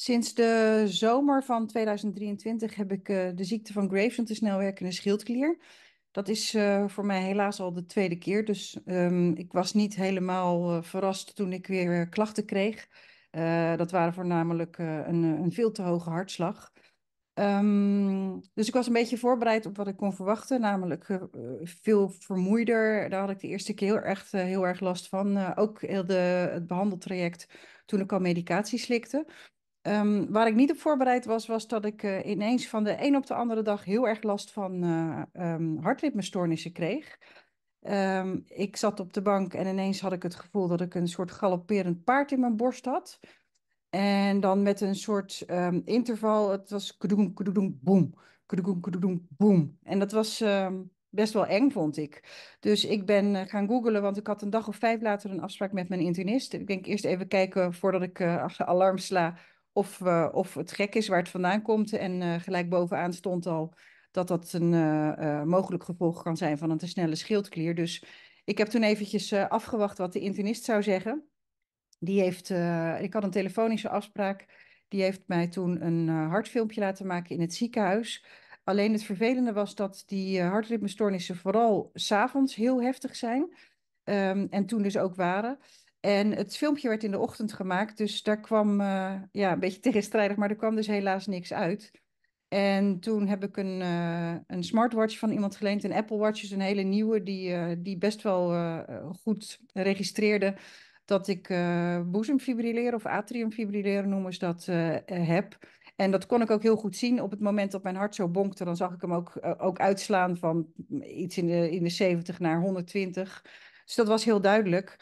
Sinds de zomer van 2023 heb ik eh, de ziekte van Graves, werken de snelwerkende schildklier. Dat is eh, voor mij helaas al de tweede keer. Dus ehm, ik was niet helemaal eh, verrast toen ik weer klachten kreeg. dat waren voornamelijk een, een, veel te hoge hartslag. Ehm, dus ik was een beetje voorbereid op wat ik kon verwachten, namelijk veel vermoeider. Daar had ik de eerste keer heel, echt, heel erg last van. ook de, het behandeltraject toen ik al medicatie slikte. Ehm, waar ik niet op voorbereid was, was dat ik eh, ineens van de een op de andere dag heel erg last van uh, hartritmestoornissen kreeg. Ehm, ik zat op de bank en ineens had ik het gevoel dat ik een soort galopperend paard in mijn borst had. En dan met een soort interval, het was kudoem, kudoem, boem, kudoem, kudoem, boem. En dat was best wel eng, vond ik. Dus ik ben eh, gaan googlen, want ik had een dag of vijf later een afspraak met mijn internist. Ik denk eerst even kijken voordat ik uh, alarm sla of, eh, of het gek is waar het vandaan komt. En eh, gelijk bovenaan stond al dat dat een eh, mogelijk gevolg kan zijn van een te snelle schildklier. Dus ik heb toen eventjes afgewacht wat de internist zou zeggen. Die heeft, ik had een telefonische afspraak. Die heeft mij toen een hartfilmpje laten maken in het ziekenhuis. Alleen het vervelende was dat die hartritmestoornissen vooral s'avonds heel heftig zijn. Ehm, en toen dus ook waren. En het filmpje werd in de ochtend gemaakt, dus daar kwam eh, ja, een beetje tegenstrijdig, maar er kwam dus helaas niks uit. En toen heb ik een, eh, een smartwatch van iemand geleend. Een Apple Watch is dus een hele nieuwe, die, eh, die best wel goed registreerde dat ik boezemfibrilleren of atriumfibrilleren noemen ze dat heb. En dat kon ik ook heel goed zien op het moment dat mijn hart zo bonkte. Dan zag ik hem ook, ook uitslaan van iets in de, in de 70 naar 120. Dus dat was heel duidelijk.